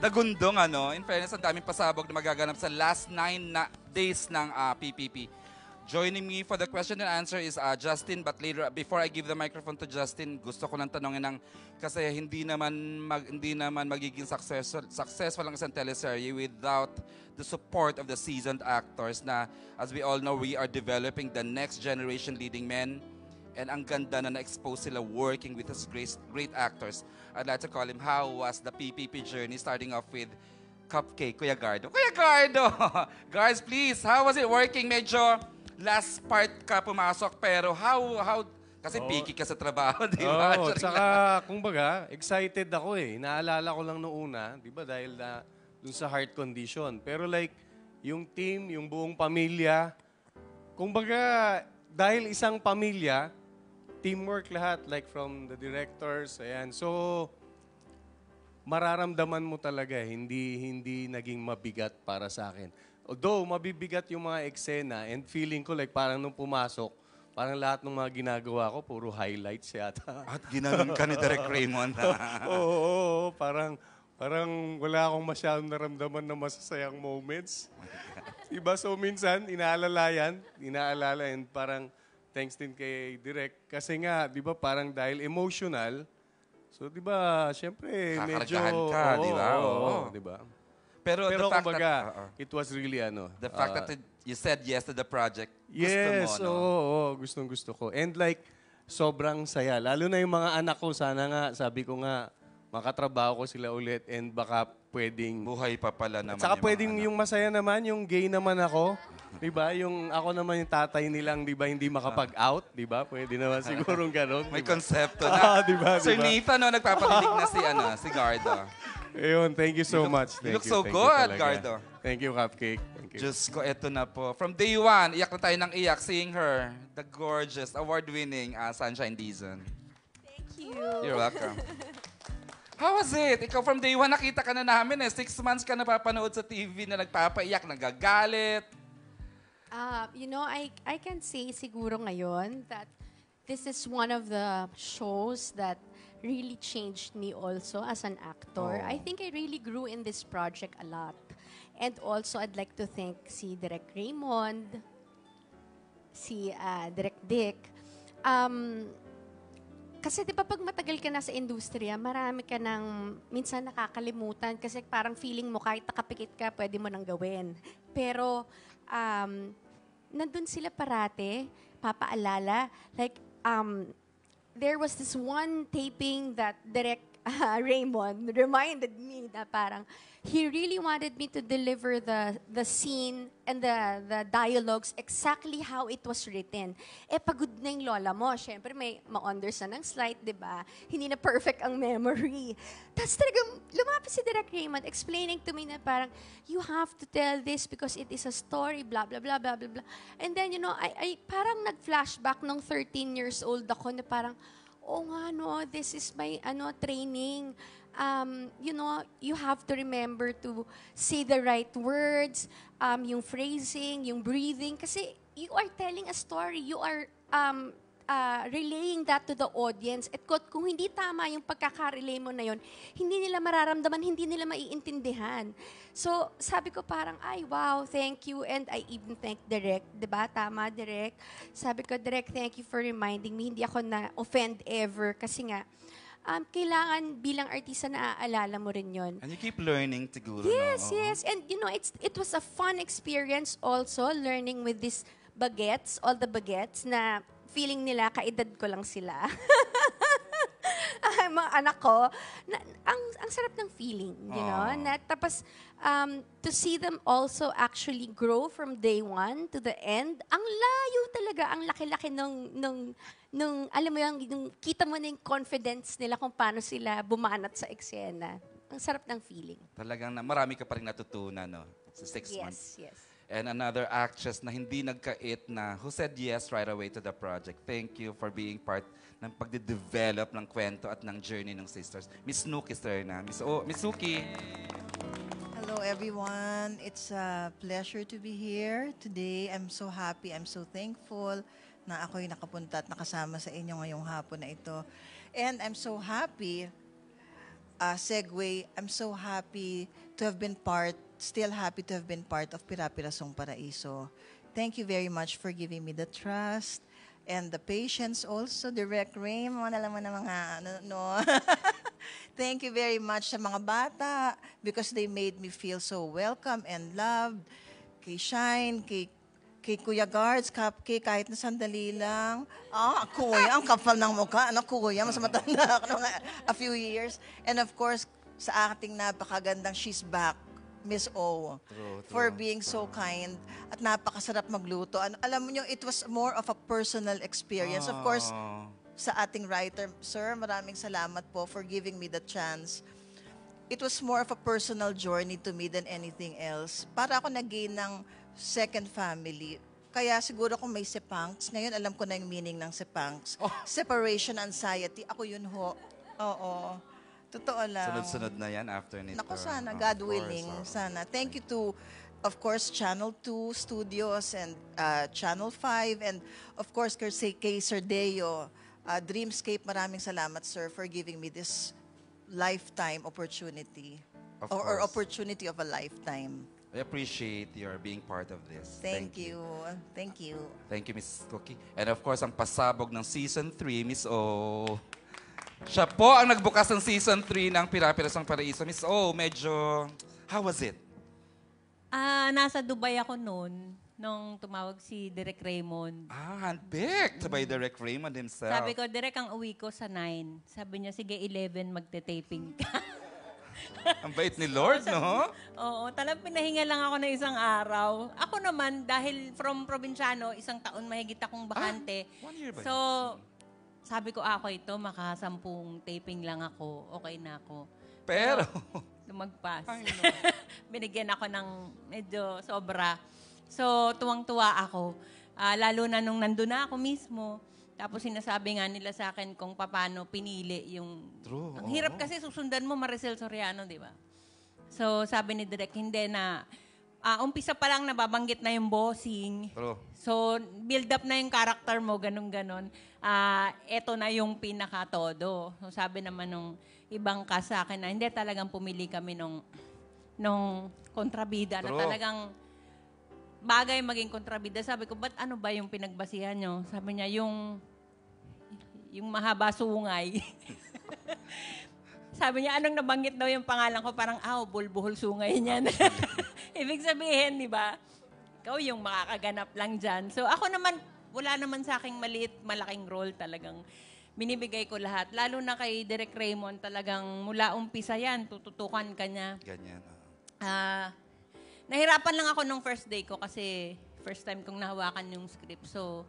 Dagundong ano. In fairness, ang daming pasabog na magaganap sa last nine na days ng uh, ah, PPP. Joining me for the question and answer is uh, Justin, but later, before I give the microphone to Justin, gusto ko lang tanongin ng, kasi hindi naman, mag, hindi naman magiging successful, successful ang isang teleserye without the support of the seasoned actors na, as we all know, we are developing the next generation leading men, And ang ganda na na-expose sila working with us great, great actors. I'd like to call him, how was the PPP journey starting off with Cupcake, Kuya Gardo? Kuya Gardo! Guys, please, how was it working? Medyo last part ka pumasok, pero how, how, kasi oh. picky ka sa trabaho, di ba? Oo, oh, tsaka, kumbaga, excited ako eh. Naalala ko lang noong di ba, dahil na dun sa heart condition. Pero like, yung team, yung buong pamilya, kumbaga, dahil isang pamilya, teamwork lahat, like from the directors, ayan. So, mararamdaman mo talaga, hindi, hindi naging mabigat para sa akin. Although, mabibigat yung mga eksena and feeling ko like parang nung pumasok, parang lahat ng mga ginagawa ko, puro highlights yata. At ginanon ka ni Derek Raymond. oo, oo, oo, parang, parang wala akong masyadong naramdaman na masasayang moments. Iba, so minsan, inaalala yan, inaalala and parang thanks din kay Direk. Kasi nga, di ba parang dahil emotional, so di ba, syempre, medyo... Kakargahan ka, oo, di ba? Oo, di ba? Pero, Pero the fact kumbaga, that, uh, it was really ano... The fact uh, that you said yes to the project, yes, gusto mo, no? oo, oo, gustong gusto ko. And like, sobrang saya. Lalo na yung mga anak ko, sana nga, sabi ko nga, makatrabaho ko sila ulit and baka pwedeng... Buhay pa pala naman Saka yung pwedeng mga yung masaya naman, yung gay naman ako. 'Di ba? Yung ako naman yung tatay nilang, 'di ba, hindi makapag-out, 'di ba? Pwede naman siguro ganun. May diba? konsepto na. Ah, 'di ba? Diba? Sir diba? Nathan, no, nagpapatinig na si ano, si Gardo. Ayun, thank you so you look, much. Thank you look you. so thank good, you Gardo. Thank you, Cupcake. Thank you. Just ko, eto na po. From day one, iyak na tayo ng iyak seeing her, the gorgeous, award-winning uh, Sunshine Dizon. Thank you. You're welcome. How was it? Ikaw from day one, nakita ka na namin eh. Six months ka napapanood sa TV na nagpapaiyak, nagagalit. Uh, you know, I, I can say siguro ngayon that this is one of the shows that really changed me also as an actor. Oh. I think I really grew in this project a lot. And also, I'd like to thank si Direk Raymond, si uh, Direk Dick. Um, kasi di ba pag matagal ka na sa industriya, marami ka nang minsan nakakalimutan kasi parang feeling mo kahit nakapikit ka, pwede mo nang gawin. Pero um, nandun sila parate, papaalala. Like, um, there was this one taping that direct uh, Raymond reminded me na parang, he really wanted me to deliver the, the scene and the, the dialogues exactly how it was written. Eh, pagod na yung lola mo. Siyempre, may ma-unders na ng slide, di ba? Hindi na perfect ang memory. Tapos talaga, lumapit si Direk Raymond explaining to me na parang, you have to tell this because it is a story, blah, blah, blah, blah, blah, blah. And then, you know, I, I parang nag-flashback nung 13 years old ako na parang, oh nga no, this is my ano training. Um, you know, you have to remember to say the right words, um, yung phrasing, yung breathing. Kasi you are telling a story. You are um, uh, relaying that to the audience. At kung hindi tama yung pagkaka-relay mo na yun, hindi nila mararamdaman, hindi nila maiintindihan. So, sabi ko parang, ay, wow, thank you. And I even thank Direct. ba diba? Tama, Direct. Sabi ko, Direct, thank you for reminding me. Hindi ako na-offend ever. Kasi nga, um, kailangan bilang artista na aalala mo rin yon. And you keep learning, to guru. Yes, no? yes. And you know, it's it was a fun experience also, learning with these baguettes, all the baguettes na feeling nila, kaedad ko lang sila. Ay, mga anak ko, na, ang, ang sarap ng feeling, you know? Na, tapos, um, to see them also actually grow from day one to the end, ang layo talaga, ang laki-laki nung, nung, nung alam mo yung, nung kita mo na yung confidence nila kung paano sila bumanat sa eksena. Ang sarap ng feeling. Talagang na, marami ka pa rin natutunan, no? Sa six yes, months. Yes, yes and another actress na hindi nagkait na who said yes right away to the project. Thank you for being part ng pagde-develop ng kwento at ng journey ng sisters. Miss Nuki, sir na. Miss, oh, Miss Nuki. Hello, everyone. It's a pleasure to be here today. I'm so happy. I'm so thankful na ako'y nakapunta at nakasama sa inyo ngayong hapon na ito. And I'm so happy, uh, segue, I'm so happy to have been part still happy to have been part of Pirapirasong Paraiso. Thank you very much for giving me the trust and the patience also, Direct Rain, mga mo na mga ano, no. Thank you very much sa mga bata because they made me feel so welcome and loved. Kay Shine, kay kay Kuya Guards, Cupcake, kahit na sandali lang. Ah, Kuya, ang kapal ng mukha. Ano, Kuya, mas matanda ako ng a few years. And of course, sa acting napakagandang She's Back Miss O True, for being so kind at napakasarap magluto. Ano, alam mo nyo, it was more of a personal experience. Of course, ah. sa ating writer, sir, maraming salamat po for giving me the chance. It was more of a personal journey to me than anything else. Para ako nag-gain ng second family. Kaya siguro kung may sepangs, ngayon alam ko na yung meaning ng sepangs. Oh. Separation anxiety, ako yun ho. Oo. Totoo lang. Sunod-sunod na yan after nito. Naku, sana. God of willing. Course, sana. Thank you to, of course, Channel 2 Studios and uh, Channel 5 and, of course, kay, kay Sir Deo, uh, Dreamscape. Maraming salamat, sir, for giving me this lifetime opportunity of or, or opportunity of a lifetime. I appreciate your being part of this. Thank, Thank you. you. Thank you. Thank you, Miss Cookie. And of course, ang pasabog ng Season 3, Miss O. Siya po ang nagbukas ng season 3 ng Pirapiras ng Paraiso. Miss O, medyo... How was it? Ah, nasa Dubai ako noon nung tumawag si Direk Raymond. Ah, handpicked by Derek Raymond himself. Sabi ko, Direk, ang uwi ko sa 9. Sabi niya, sige, 11, magte-taping ka. Ang bait ni Lord, no? Oo, talagang pinahinga lang ako na isang araw. Ako naman, dahil from probinsyano, isang taon mahigit akong ah, bakante. One year ba? So, yun? Sabi ko, ako ah, ito, makasampung taping lang ako, okay na ako. Pero, lumagpas. Binigyan ako ng medyo sobra. So, tuwang-tuwa ako. Uh, lalo na nung nandun na ako mismo. Tapos sinasabi nga nila sa akin kung paano pinili yung... True. Ang hirap oo. kasi susundan mo Maricel Soriano, di ba? So, sabi ni Direk, hindi na uh, umpisa pa lang nababanggit na yung bossing. True. So, build up na yung character mo, ganun-ganun. Uh, eto na yung pinakatodo. So, sabi naman nung ibang ka sa akin na hindi talagang pumili kami nung, nung kontrabida True. na talagang bagay maging kontrabida. Sabi ko, ba't ano ba yung pinagbasihan nyo? Sabi niya, yung yung mahaba sungay. sabi niya, anong nabanggit daw yung pangalan ko? Parang, ah, oh, bulbuhol sungay niyan. Ah, Ibig sabihin, di ba, ikaw yung makakaganap lang dyan. So ako naman, wala naman sa aking maliit, malaking role talagang binibigay ko lahat. Lalo na kay Derek Raymond, talagang mula umpisa yan, tututukan ka niya. Ganyan. Ah, uh, nahirapan lang ako nung first day ko kasi first time kong nahawakan yung script. So,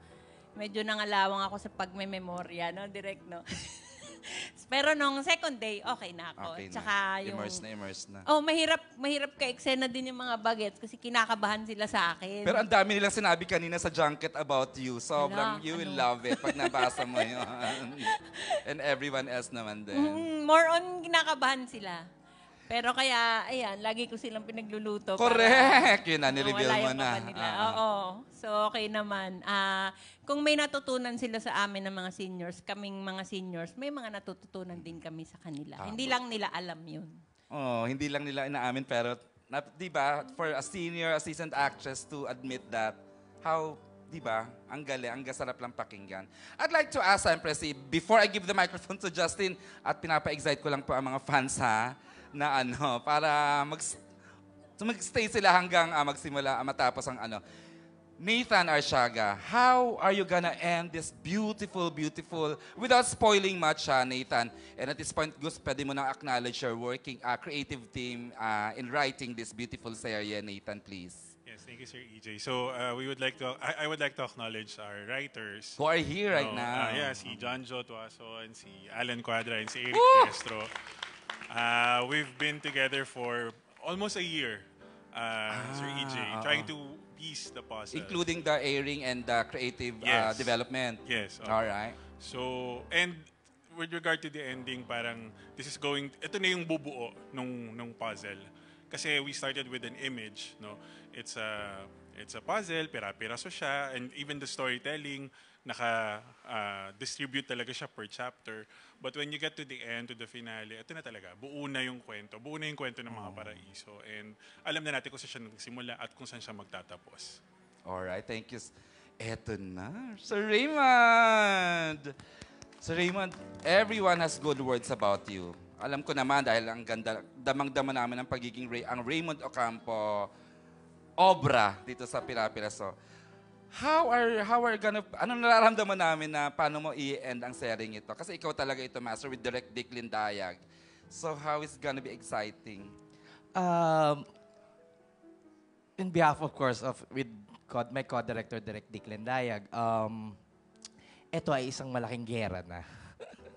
medyo nangalawang ako sa pagme-memorya, no? Direct, no? Pero nung second day, okay na ako. Okay Tsaka na. Yung, immersed na, immersed na. Oh, mahirap, mahirap ka eksena din yung mga bagets kasi kinakabahan sila sa akin. Pero ang dami nilang sinabi kanina sa junket about you. Sobrang, Hala, you ano? will love it pag nabasa mo yun. And everyone else naman din. Mm, more on kinakabahan sila. Pero kaya, ayan, lagi ko silang pinagluluto. Correct! Para, Yun na, nireveal mo na. Ah, Oo. So, okay naman. Uh, kung may natutunan sila sa amin ng mga seniors, kaming mga seniors, may mga natututunan din kami sa kanila. Tama. Hindi lang nila alam yun. Oh, hindi lang nila inaamin, pero, di ba, for a senior, assistant actress to admit that, how di ba? Ang gali, ang gasarap lang pakinggan. I'd like to ask, Empress, before I give the microphone to Justin, at pinapa-excite ko lang po ang mga fans ha, na ano, para mag, so magstay sila hanggang uh, magsimula, uh, matapos ang ano. Nathan Arshaga, how are you gonna end this beautiful, beautiful, without spoiling much, ha, ah, Nathan? And at this point, Gus, pwede mo nang acknowledge your working, uh, creative team uh, in writing this beautiful serie, Nathan, please. Yes, thank you, Sir EJ. So uh, we would like to, I, I, would like to acknowledge our writers who are here so, right now. Uh, yeah, si John Jotuaso and si Alan Quadra and si Eric Woo! Uh, we've been together for almost a year, uh, e ah, Sir EJ, uh-oh. trying to piece the puzzle. Including the airing and the creative uh, yes. uh, development. Yes. Okay. All right. So, and with regard to the ending, parang this is going, ito na yung bubuo nung, nung puzzle. Kasi we started with an image, no? It's a, it's a puzzle, pira-piraso siya, and even the storytelling, naka-distribute ah, uh, talaga siya per chapter. But when you get to the end, to the finale, ito na talaga, buo na yung kwento. Buo na yung kwento ng mga oh. paraiso. And alam na natin kung saan siya nagsimula at kung saan siya magtatapos. Alright, thank you. Eto na, Sir Raymond! Sir Raymond, everyone has good words about you. Alam ko naman dahil ang ganda, damang-dama namin ang pagiging Ray, ang Raymond Ocampo obra dito sa Pilipinas. So, how are how are gonna ano nararamdaman namin na paano mo i-end ang sharing ito kasi ikaw talaga ito master with direct Declan Dayag. So how is gonna be exciting? Um in behalf of course of with God, my co-director direct Declan Dayag, um ito ay isang malaking gera na.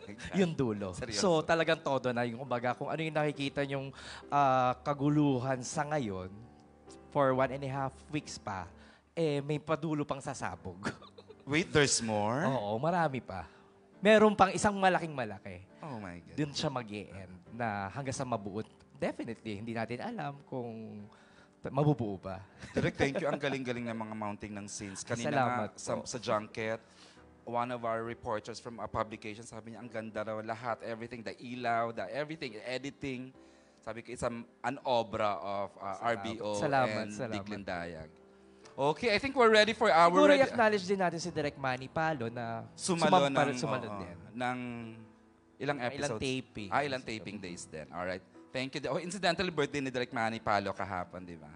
yung dulo. Seryoso. So talagang todo na yung kumbaga kung ano yung nakikita yung uh, ah, kaguluhan sa ngayon for one and a half weeks pa eh may padulo pang sasabog. Wait, there's more? Oo, marami pa. Meron pang isang malaking malaki. Oh my God. Doon siya mag end na hanggang sa mabuot. Definitely, hindi natin alam kung mabubuo ba. Direk, thank you. Ang galing-galing ng mga mounting ng scenes. Kanina Salamat nga, sa, sa junket, one of our reporters from a publication, sabi niya, ang ganda raw lahat, everything, the ilaw, the everything, editing. Sabi ko, it's a, an obra of uh, salamat. RBO salamat, and salamat. Dick Okay, I think we're ready for our... Siguro ready. i-acknowledge din natin si Direk Manny Palo na sumalo sumampal, ng, sumalo oh, din. ng ilang ah, episodes. Ilang taping. Ah, ilang taping days din. All right. Thank you. Oh, incidentally, birthday ni Direk Manny Palo kahapon, di ba?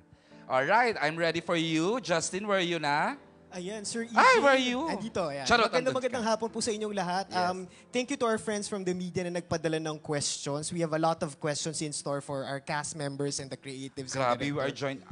All right, I'm ready for you. Justin, where are you na? Ayan, Sir ah, Easy. Ay, where are you? Andito, ayan. Charot, Magandang magandang hapon po sa inyong lahat. Yes. Um, thank you to our friends from the media na nagpadala ng questions. We have a lot of questions in store for our cast members and the creatives. Grabe, we are joined.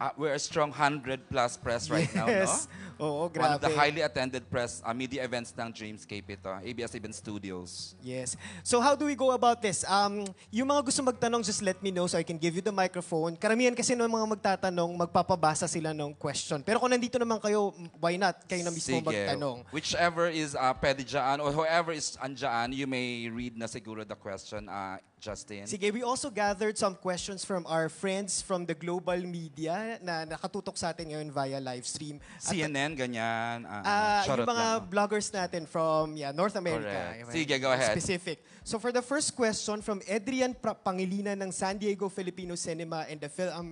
uh, we're a strong 100 plus press right yes. now, no? Oo, grabe. One of the highly attended press uh, media events ng Dreamscape ito, eh. ABS-CBN Studios. Yes. So how do we go about this? Um, yung mga gusto magtanong, just let me know so I can give you the microphone. Karamihan kasi ng mga magtatanong, magpapabasa sila ng question. Pero kung nandito naman kayo, why not? Kayo na mismo Sige. magtanong. Whichever is uh, pwede dyan or whoever is andyan, you may read na siguro the question, uh, Justin. Sige, we also gathered some questions from our friends from the global media na nakatutok sa atin ngayon via live stream. CNN men, ganyan. Uh, Ah, yung mga vloggers natin from yeah, North America. Correct. Sige, go ahead. Specific. So for the first question from Adrian pra- Pangilinan ng San Diego Filipino Cinema and the Film um,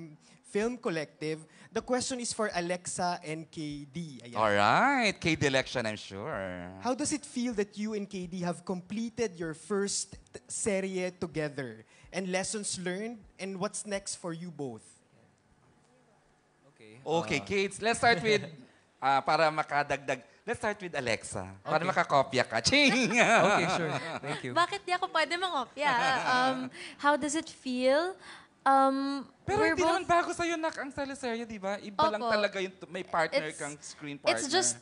Film Collective, the question is for Alexa and KD. Ayan. Alright, Kay Delection, I'm sure. How does it feel that you and KD have completed your first serie together? And lessons learned? And what's next for you both? Okay, ah. Kate, let's start with uh, para makadagdag. Let's start with Alexa. Okay. Para makakopya ka. Ching! okay, sure. Thank you. Bakit di ako pwede mangopya? Um, how does it feel? Um, Pero hindi both... naman bago sa'yo, Nak, ang teleserye, di ba? Iba Opo. lang talaga yung may partner it's, kang screen partner. It's just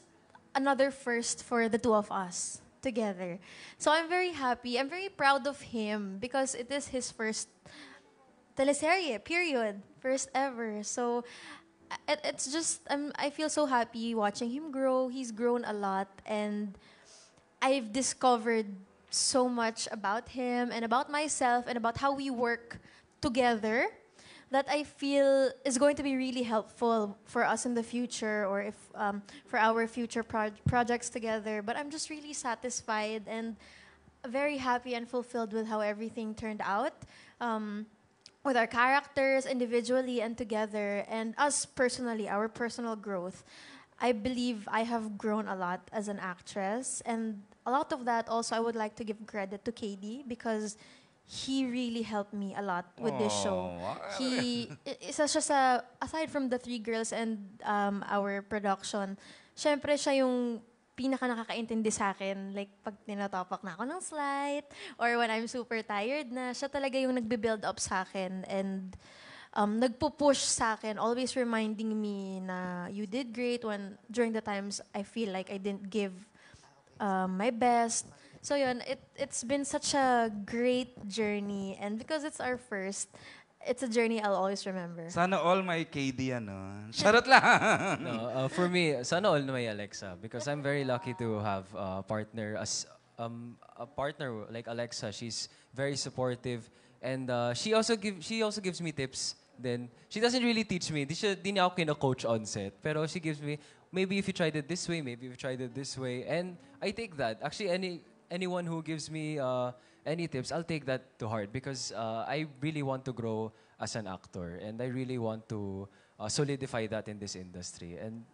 another first for the two of us together. So I'm very happy. I'm very proud of him because it is his first teleserye, period. First ever. So it, it's just I'm. I feel so happy watching him grow. He's grown a lot, and I've discovered so much about him and about myself and about how we work together that I feel is going to be really helpful for us in the future or if um, for our future pro- projects together. But I'm just really satisfied and very happy and fulfilled with how everything turned out. Um, with our characters individually and together, and us personally, our personal growth, I believe I have grown a lot as an actress. And a lot of that also, I would like to give credit to KD because he really helped me a lot with this show. He, it's just sa, aside from the three girls and um, our production, syempre siya yung pinaka nakakaintindi sa akin, like pag tinatopak na ako ng slight, or when I'm super tired na, siya talaga yung nagbe-build up sa akin and um, nagpo-push sa akin, always reminding me na you did great when during the times I feel like I didn't give um, my best. So yun, it, it's been such a great journey and because it's our first, it's a journey I'll always remember. Sana all my KD, ano. Charot lang! no, uh, for me, sana all my Alexa. Because I'm very lucky to have a partner. As, um, a partner like Alexa, she's very supportive. And uh, she, also give, she also gives me tips. Then, she doesn't really teach me. Di, di niya ako kina-coach on set. Pero she gives me, maybe if you tried it this way, maybe if you tried it this way. And I take that. Actually, any anyone who gives me... Uh, any tips, I'll take that to heart because uh, I really want to grow as an actor and I really want to uh, solidify that in this industry. And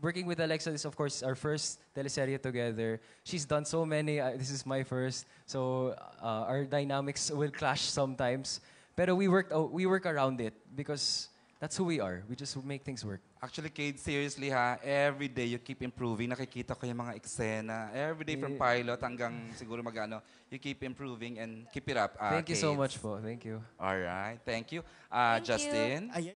working with Alexa is, of course, our first teleserye together. She's done so many. Uh, this is my first. So uh, our dynamics will clash sometimes. But we, worked, uh, we work around it because That's who we are. We just make things work. Actually, Cade, seriously ha, every day you keep improving. Nakikita ko yung mga eksena. Every day from pilot hanggang siguro magano. You keep improving and keep it up. ah, Thank you ah, so much po. Thank you. All right. Thank you. Uh, Thank Justin. Ayan.